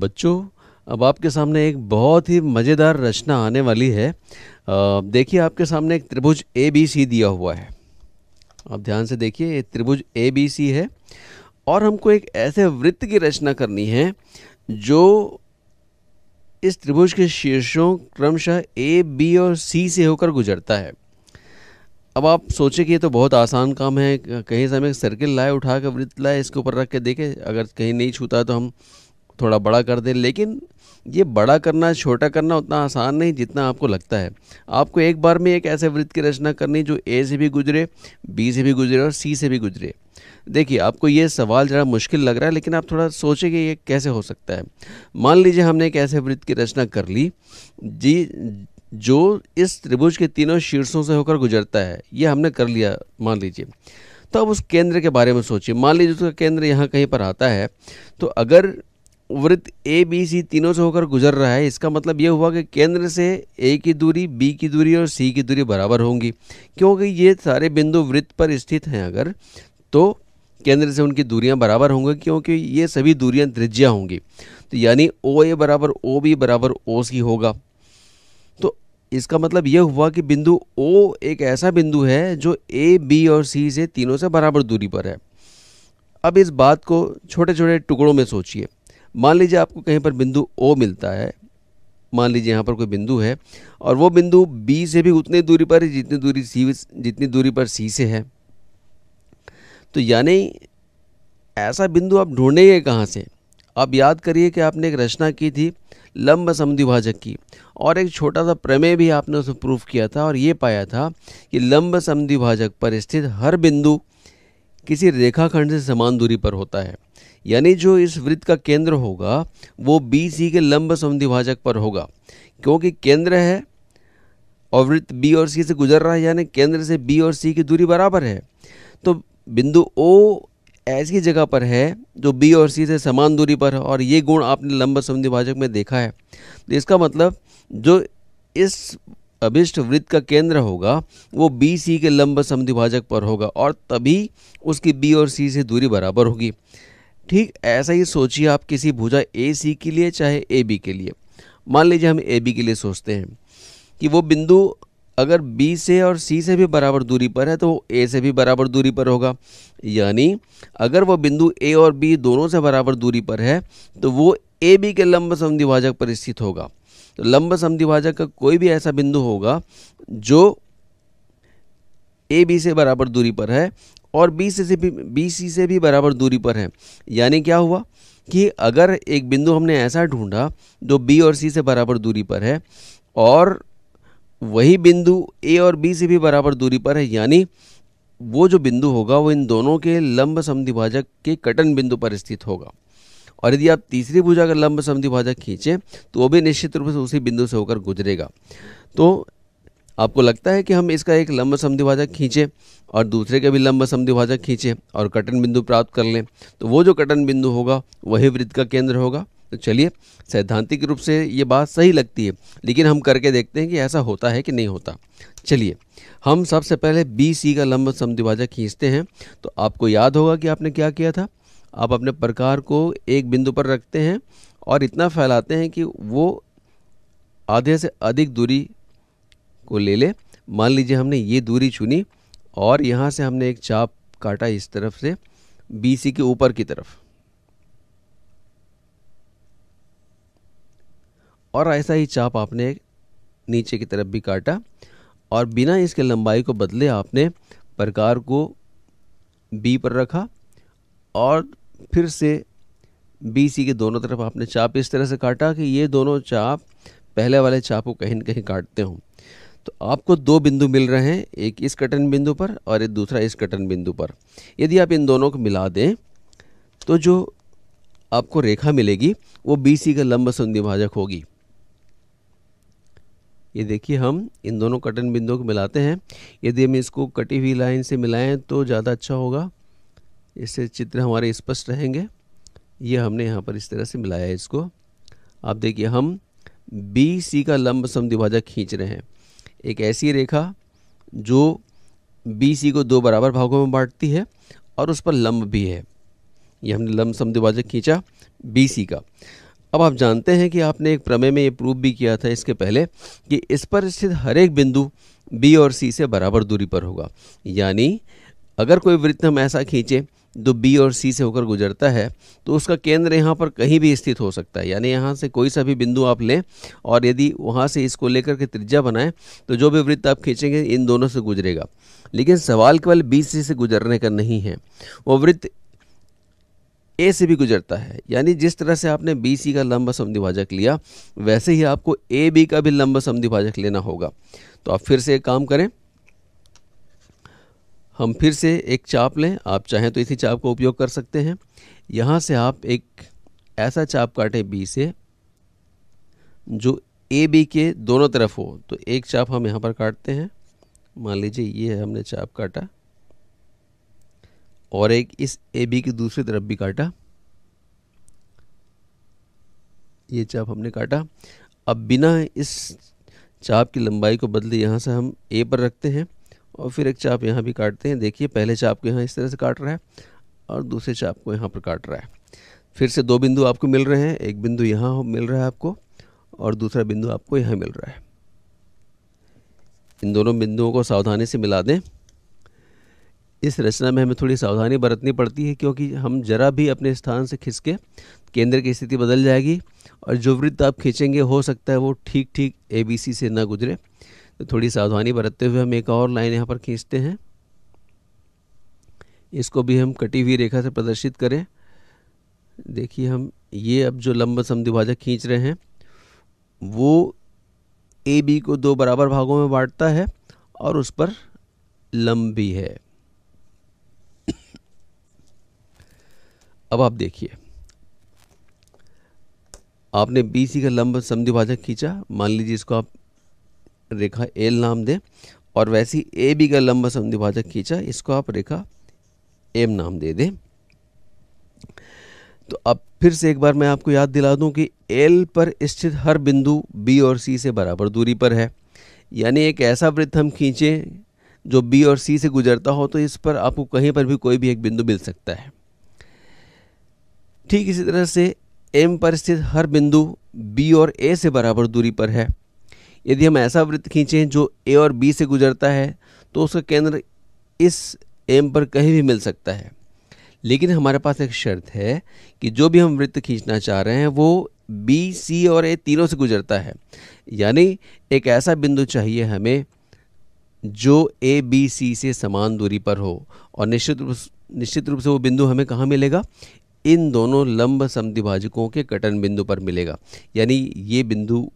बच्चों अब आपके सामने एक बहुत ही मज़ेदार रचना आने वाली है देखिए आपके सामने एक त्रिभुज ए बी सी दिया हुआ है आप ध्यान से देखिए ये त्रिभुज ए बी सी है और हमको एक ऐसे वृत्त की रचना करनी है जो इस त्रिभुज के शीर्षों क्रमशः ए बी और सी से होकर गुजरता है अब आप सोचें कि ये तो बहुत आसान काम है कहीं से हमें सर्किल लाए उठा कर वृत्त लाए इसके ऊपर रख के देखें अगर कहीं नहीं छूता तो हम थोड़ा बड़ा कर दें लेकिन ये बड़ा करना छोटा करना उतना आसान नहीं जितना आपको लगता है आपको एक बार में एक ऐसे वृत्त की रचना करनी जो ए से भी गुजरे बी से भी गुजरे और सी से भी गुजरे देखिए आपको ये सवाल ज़रा मुश्किल लग रहा है लेकिन आप थोड़ा सोचें कि ये कैसे हो सकता है मान लीजिए हमने एक ऐसे वृत्त की रचना कर ली जी जो इस त्रिभुज के तीनों शीर्षों से होकर गुजरता है ये हमने कर लिया मान लीजिए तो अब उस केंद्र के बारे में सोचिए मान लीजिए उसका केंद्र यहाँ कहीं पर आता है तो अगर वृत्त ए बी सी तीनों से होकर गुजर रहा है इसका मतलब यह हुआ कि केंद्र से ए की दूरी बी की दूरी और सी की दूरी बराबर होंगी क्योंकि ये सारे बिंदु वृत्त पर स्थित हैं अगर तो केंद्र से उनकी दूरियां बराबर होंगी क्योंकि ये सभी दूरियां त्रिज्या होंगी तो यानी ओ ए बराबर ओ बी बराबर ओ सी होगा तो इसका मतलब यह हुआ कि बिंदु ओ एक ऐसा बिंदु है जो ए बी और सी से तीनों से बराबर दूरी पर है अब इस बात को छोटे छोटे टुकड़ों में सोचिए मान लीजिए आपको कहीं पर बिंदु ओ मिलता है मान लीजिए यहाँ पर कोई बिंदु है और वो बिंदु बी से भी उतनी दूरी पर है जितनी दूरी सी जितनी दूरी पर सी से है तो यानी ऐसा बिंदु आप ढूंढेंगे कहाँ से आप याद करिए कि आपने एक रचना की थी लंब समद्विभाजक की और एक छोटा सा प्रमेय भी आपने उसमें प्रूफ किया था और ये पाया था कि लंब समद्विभाजक पर स्थित हर बिंदु किसी रेखाखंड से समान दूरी पर होता है यानी जो इस वृत्त का केंद्र होगा वो बी सी के लंब संधिभाजक पर होगा क्योंकि केंद्र है और वृत्त बी और सी से गुजर रहा है यानी केंद्र से बी और सी की दूरी बराबर है तो बिंदु ओ ऐसी जगह पर है जो बी और सी से समान दूरी पर है और ये गुण आपने लंब संधिभाजक में देखा है तो इसका मतलब जो इस अभिष्ट वृत्त का केंद्र होगा वो बी सी के लंब समधिभाजक पर होगा और तभी उसकी बी और सी से दूरी बराबर होगी ठीक ऐसा ही सोचिए आप किसी भुजा ए सी के लिए चाहे ए बी के लिए मान लीजिए हम ए बी के लिए सोचते हैं कि वो बिंदु अगर बी से और सी से भी बराबर दूरी पर है तो वो ए से भी बराबर दूरी पर होगा यानी अगर वो बिंदु ए और बी दोनों से बराबर दूरी पर है तो वो ए बी के लंब समिभाजक पर स्थित होगा तो लंब समिभाजक का कोई भी ऐसा बिंदु होगा जो ए बी से बराबर दूरी पर है और बी सी से भी बी सी से भी बराबर दूरी पर है यानी क्या हुआ कि अगर एक बिंदु हमने ऐसा ढूंढा जो बी और सी से बराबर दूरी पर है और वही बिंदु ए और बी से भी बराबर दूरी पर है यानी वो जो बिंदु होगा वो इन दोनों के लंब समिभाजक के कटन बिंदु पर स्थित होगा और यदि आप तीसरी भुजा का लंब समिभाजक खींचें तो वो भी निश्चित रूप से उसी बिंदु से होकर गुजरेगा तो आपको लगता है कि हम इसका एक लंब समद्विभाजक खींचें और दूसरे का भी लंब समद्विभाजक खींचें और कटन बिंदु प्राप्त कर लें तो वो जो कटन बिंदु होगा वही वृत्त का केंद्र होगा तो चलिए सैद्धांतिक रूप से ये बात सही लगती है लेकिन हम करके देखते हैं कि ऐसा होता है कि नहीं होता चलिए हम सबसे पहले बी सी का लंब समद्विभाजक खींचते हैं तो आपको याद होगा कि आपने क्या किया था आप अपने प्रकार को एक बिंदु पर रखते हैं और इतना फैलाते हैं कि वो आधे से अधिक दूरी को ले ले मान लीजिए हमने ये दूरी चुनी और यहाँ से हमने एक चाप काटा इस तरफ से बी सी के ऊपर की तरफ और ऐसा ही चाप आपने नीचे की तरफ भी काटा और बिना इसके लंबाई को बदले आपने प्रकार को बी पर रखा और फिर से बी सी के दोनों तरफ आपने चाप इस तरह से काटा कि ये दोनों चाप पहले वाले चाप को कहीं ना कहीं काटते हों तो आपको दो बिंदु मिल रहे हैं एक इस कटन बिंदु पर और एक दूसरा इस कटन बिंदु पर यदि आप इन दोनों को मिला दें तो जो आपको रेखा मिलेगी वो बी सी का लंब संधिभाजक होगी ये देखिए हम इन दोनों कटन बिंदुओं को मिलाते हैं यदि हम इसको कटी हुई लाइन से मिलाएं तो ज़्यादा अच्छा होगा इससे चित्र हमारे स्पष्ट रहेंगे ये हमने यहाँ पर इस तरह से मिलाया है इसको आप देखिए हम बी सी का लंब समिभाजक खींच रहे हैं एक ऐसी रेखा जो बी सी को दो बराबर भागों में बांटती है और उस पर लंब भी है ये हमने लंब समद्विभाजक खींचा बी सी का अब आप जानते हैं कि आपने एक प्रमेय में ये प्रूव भी किया था इसके पहले कि इस पर स्थित हर एक बिंदु बी और सी से बराबर दूरी पर होगा यानी अगर कोई वृत्त हम ऐसा खींचे जो बी और सी से होकर गुजरता है तो उसका केंद्र यहाँ पर कहीं भी स्थित हो सकता है यानी यहाँ से कोई सा भी बिंदु आप लें और यदि वहाँ से इसको लेकर के त्रिज्या बनाएं तो जो भी वृत्त आप खींचेंगे इन दोनों से गुजरेगा लेकिन सवाल केवल बी सी से गुजरने का नहीं है वो वृत्त ए से भी गुजरता है यानी जिस तरह से आपने बी सी का लंबा समिभाजक लिया वैसे ही आपको ए बी का भी लंबा समिभाजक लेना होगा तो आप फिर से एक काम करें हम फिर से एक चाप लें आप चाहें तो इसी चाप का उपयोग कर सकते हैं यहाँ से आप एक ऐसा चाप काटें बी से जो ए बी के दोनों तरफ हो तो एक चाप हम यहाँ पर काटते हैं मान लीजिए ये है हमने चाप काटा और एक इस ए बी की दूसरी तरफ भी काटा ये चाप हमने काटा अब बिना इस चाप की लंबाई को बदले यहाँ से हम ए पर रखते हैं और फिर एक चाप यहाँ भी काटते हैं देखिए पहले चाप को यहाँ इस तरह से काट रहा है और दूसरे चाप को यहाँ पर काट रहा है फिर से दो बिंदु आपको मिल रहे हैं एक बिंदु यहाँ मिल रहा है आपको और दूसरा बिंदु आपको यहाँ मिल रहा है इन दोनों बिंदुओं को सावधानी से मिला दें इस रचना में हमें थोड़ी सावधानी बरतनी पड़ती है क्योंकि हम जरा भी अपने स्थान से खिसके केंद्र की स्थिति बदल जाएगी और जो वृत्त आप खींचेंगे हो सकता है वो ठीक ठीक ए बी सी से ना गुजरे तो थोड़ी सावधानी बरतते हुए हम एक और लाइन यहाँ पर खींचते हैं इसको भी हम कटी हुई रेखा से प्रदर्शित करें देखिए हम ये अब जो लंब समिभाजक खींच रहे हैं वो ए बी को दो बराबर भागों में बांटता है और उस पर लंब भी है अब आप देखिए आपने बी सी का लंब समिभाजक खींचा मान लीजिए इसको आप रेखा एल नाम दें और वैसे ही ए बी का लंबा समद्विभाजक खींचा इसको आप रेखा एम नाम दे दें तो अब फिर से एक बार मैं आपको याद दिला दूं कि एल पर स्थित हर बिंदु बी और सी से बराबर दूरी पर है यानी एक ऐसा वृत्त हम खींचे जो बी और सी से गुजरता हो तो इस पर आपको कहीं पर भी कोई भी एक बिंदु मिल सकता है ठीक इसी तरह से एम पर स्थित हर बिंदु बी और ए से बराबर दूरी पर है यदि हम ऐसा वृत्त खींचें जो ए और बी से गुजरता है तो उसका केंद्र इस एम पर कहीं भी मिल सकता है लेकिन हमारे पास एक शर्त है कि जो भी हम वृत्त खींचना चाह रहे हैं वो बी सी और ए तीनों से गुजरता है यानी एक ऐसा बिंदु चाहिए हमें जो ए बी सी से समान दूरी पर हो और निश्चित रूप निश्चित रूप से वो बिंदु हमें कहाँ मिलेगा इन दोनों लंब समद्विभाजकों के कटन बिंदु पर मिलेगा यानी ये बिंदु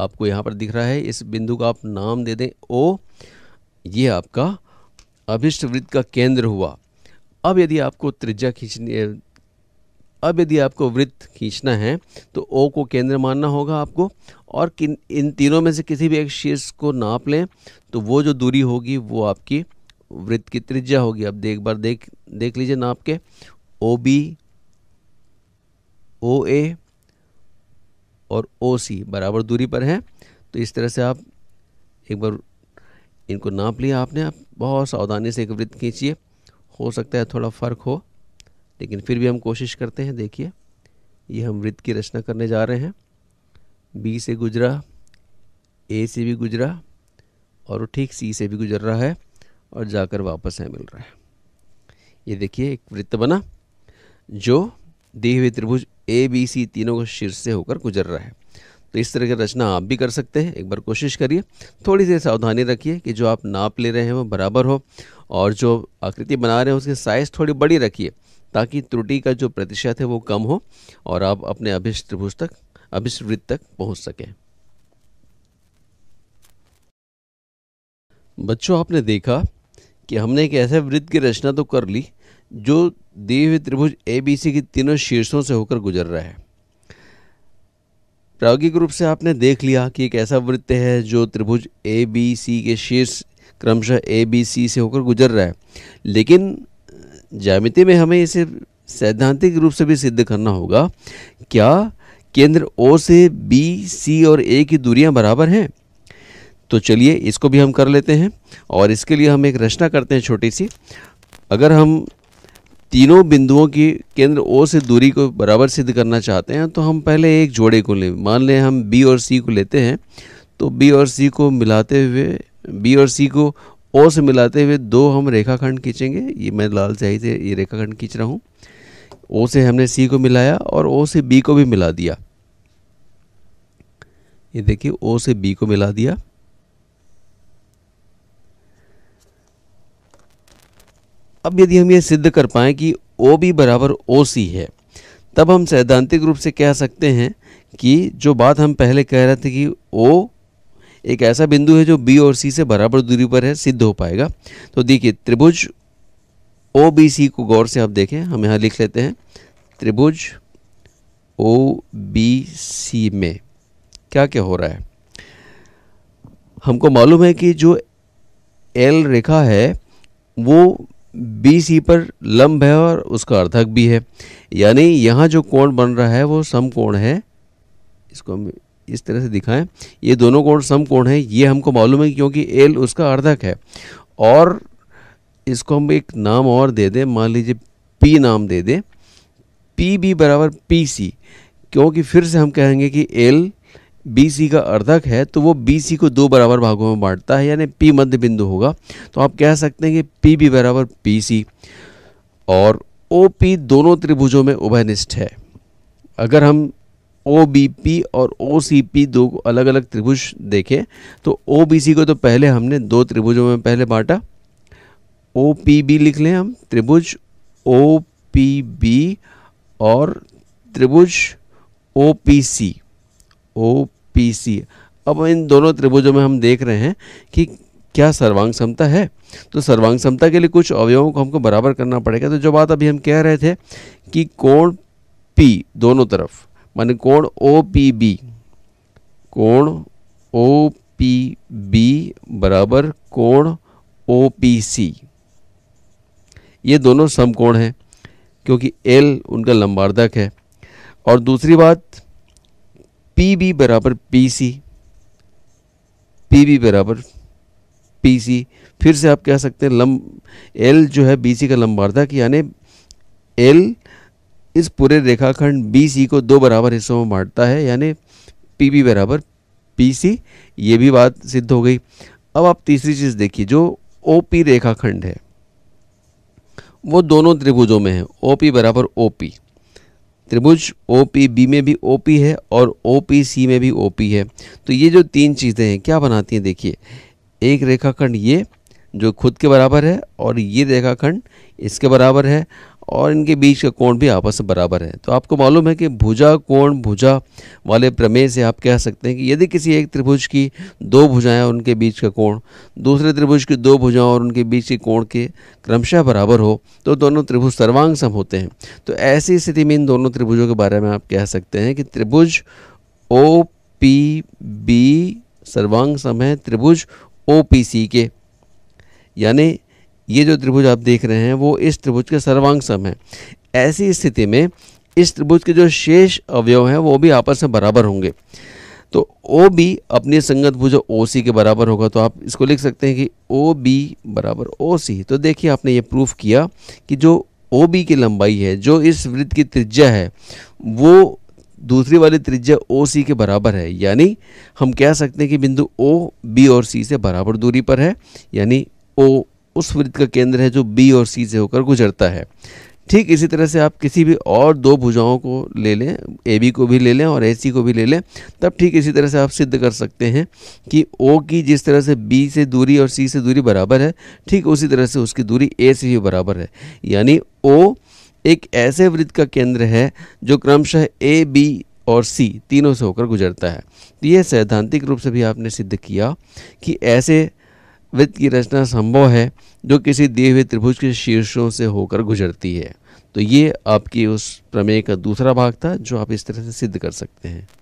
आपको यहाँ पर दिख रहा है इस बिंदु का आप नाम दे दें ओ ये आपका अभिष्ट वृत्त का केंद्र हुआ अब यदि आपको त्रिज्या खींचनी अब यदि आपको वृत्त खींचना है तो ओ को केंद्र मानना होगा आपको और किन इन तीनों में से किसी भी एक शीर्ष को नाप लें तो वो जो दूरी होगी वो आपकी वृत्त की त्रिज्या होगी अब एक बार देख देख लीजिए नाप के ओ बी ओ ए और ओ सी बराबर दूरी पर हैं तो इस तरह से आप एक बार इनको नाप लिया आपने आप बहुत सावधानी से एक वृत्त खींचिए हो सकता है थोड़ा फ़र्क हो लेकिन फिर भी हम कोशिश करते हैं देखिए ये हम वृत्त की रचना करने जा रहे हैं बी से गुजरा ए से भी गुजरा और वो ठीक सी से भी गुजर रहा है और जाकर वापस है मिल रहा है ये देखिए एक वृत्त बना जो दी त्रिभुज ए बी सी तीनों को शीर्ष से होकर गुजर रहा है तो इस तरह की रचना आप भी कर सकते हैं एक बार कोशिश करिए थोड़ी सी सावधानी रखिए कि जो आप नाप ले रहे हैं वो बराबर हो और जो आकृति बना रहे हैं उसकी साइज़ थोड़ी बड़ी रखिए ताकि त्रुटि का जो प्रतिशत है वो कम हो और आप अपने अभिष्ट त्रिभुज तक अभिष्ट वृत्त तक पहुँच सकें बच्चों आपने देखा कि हमने एक ऐसे वृत्त की रचना तो कर ली जो दी हुई त्रिभुज ए बी सी की तीनों शीर्षों से होकर गुजर रहा है प्रायोगिक रूप से आपने देख लिया कि एक ऐसा वृत्त है जो त्रिभुज ए बी सी के शीर्ष क्रमशः ए बी सी से होकर गुजर रहा है लेकिन जामिति में हमें इसे सैद्धांतिक रूप से भी सिद्ध करना होगा क्या केंद्र ओ से बी सी और ए की दूरियां बराबर हैं तो चलिए इसको भी हम कर लेते हैं और इसके लिए हम एक रचना करते हैं छोटी सी अगर हम तीनों बिंदुओं की केंद्र ओ से दूरी को बराबर सिद्ध करना चाहते हैं तो हम पहले एक जोड़े को लें मान लें हम बी और सी को लेते हैं तो बी और सी को मिलाते हुए बी और सी को ओ से मिलाते हुए दो हम रेखाखंड खींचेंगे ये मैं लाल स्याही से ये रेखाखंड खींच रहा हूँ ओ से हमने सी को मिलाया और ओ से बी को भी मिला दिया ये देखिए ओ से बी को मिला दिया अब यदि हम ये सिद्ध कर पाए कि ओ बी बराबर ओ सी है तब हम सैद्धांतिक रूप से कह सकते हैं कि जो बात हम पहले कह रहे थे कि ओ एक ऐसा बिंदु है जो बी और सी से बराबर दूरी पर है सिद्ध हो पाएगा तो देखिए त्रिभुज ओ बी सी को गौर से आप देखें हम यहाँ लिख लेते हैं त्रिभुज ओ बी सी में क्या क्या हो रहा है हमको मालूम है कि जो एल रेखा है वो बी सी पर लंब है और उसका अर्धक भी है यानी यहाँ जो कोण बन रहा है वो सम कोण है इसको हम इस तरह से दिखाएं ये दोनों कोण सम कोण है ये हमको मालूम है क्योंकि एल उसका अर्धक है और इसको हम एक नाम और दे दें मान लीजिए पी नाम दे दें पी बी बराबर पी सी क्योंकि फिर से हम कहेंगे कि एल बी सी का अर्धक है तो वो बी सी को दो बराबर भागों में बांटता है यानी पी मध्य बिंदु होगा तो आप कह सकते हैं कि पी बी बराबर पी सी और ओ पी दोनों त्रिभुजों में उभयनिष्ठ है अगर हम ओ बी पी और ओ सी पी दो अलग अलग त्रिभुज देखें तो ओ बी सी को तो पहले हमने दो त्रिभुजों में पहले बांटा ओ पी बी लिख लें हम त्रिभुज ओ पी बी और त्रिभुज O P C O P C अब इन दोनों त्रिभुजों में हम देख रहे हैं कि क्या सर्वांग समता है तो सर्वांग समता के लिए कुछ अवयवों को हमको बराबर करना पड़ेगा तो जो बात अभी हम कह रहे थे कि कोण पी दोनों तरफ माने कोण ओ पी बी कोण ओ पी बी बराबर कोण ओ पी सी ये दोनों समकोण हैं क्योंकि एल उनका लंबार्धक है और दूसरी बात पी बी बराबर पी सी पी बी बराबर पी सी फिर से आप कह सकते हैं लंब एल जो है बी सी का लंबार्धक यानी एल इस पूरे रेखाखंड बी सी को दो बराबर हिस्सों में बांटता है यानी पी बी बराबर पी सी ये भी बात सिद्ध हो गई अब आप तीसरी चीज़ देखिए जो ओ पी रेखाखंड है वो दोनों त्रिभुजों में है ओ पी बराबर ओ पी त्रिभुज ओ पी बी में भी ओ पी है और ओ पी सी में भी ओ पी है तो ये जो तीन चीज़ें हैं क्या बनाती हैं देखिए एक रेखाखंड ये जो खुद के बराबर है और ये रेखाखंड इसके बराबर है और इनके बीच का कोण भी आपस में बराबर है तो आपको मालूम है कि भुजा कोण भुजा वाले प्रमेय से आप कह सकते हैं कि यदि किसी एक त्रिभुज की दो भुजाएं और उनके बीच का कोण दूसरे त्रिभुज की दो भुजाएं और उनके बीच के कोण के क्रमशः बराबर हो तो दोनों त्रिभुज सर्वांग सम होते हैं तो ऐसी स्थिति में इन दोनों त्रिभुजों के बारे में आप कह सकते हैं कि त्रिभुज ओ पी बी सर्वांग सम है त्रिभुज ओ पी सी के यानी ये जो त्रिभुज आप देख रहे हैं वो इस त्रिभुज के सर्वांग सम है ऐसी स्थिति में इस त्रिभुज के जो शेष अवयव हैं वो भी आपस में बराबर होंगे तो ओ बी अपनी संगत भुज ओ सी के बराबर होगा तो आप इसको लिख सकते हैं कि ओ बी बराबर ओ सी तो देखिए आपने ये प्रूफ किया कि जो ओ बी की लंबाई है जो इस वृत्त की त्रिज्या है वो दूसरी वाली त्रिज्या ओ सी के बराबर है यानी हम कह सकते हैं कि बिंदु ओ बी और सी से बराबर दूरी पर है यानी ओ उस वृत्त का केंद्र है जो बी और सी से होकर गुजरता है ठीक इसी तरह से आप किसी भी और दो भुजाओं को ले लें ए बी को भी ले लें और ए सी को भी ले लें तब ठीक इसी तरह से आप सिद्ध कर सकते हैं कि ओ की जिस तरह से बी से दूरी और सी से दूरी बराबर है ठीक उसी तरह से उसकी दूरी ए से भी बराबर है यानी ओ एक ऐसे वृत्त का केंद्र है जो क्रमशः ए बी और सी तीनों से होकर गुजरता है तो ये सैद्धांतिक रूप से भी आपने सिद्ध किया कि ऐसे वृत्त की रचना संभव है जो किसी देव त्रिभुज के शीर्षों से होकर गुजरती है तो ये आपकी उस प्रमेय का दूसरा भाग था जो आप इस तरह से सिद्ध कर सकते हैं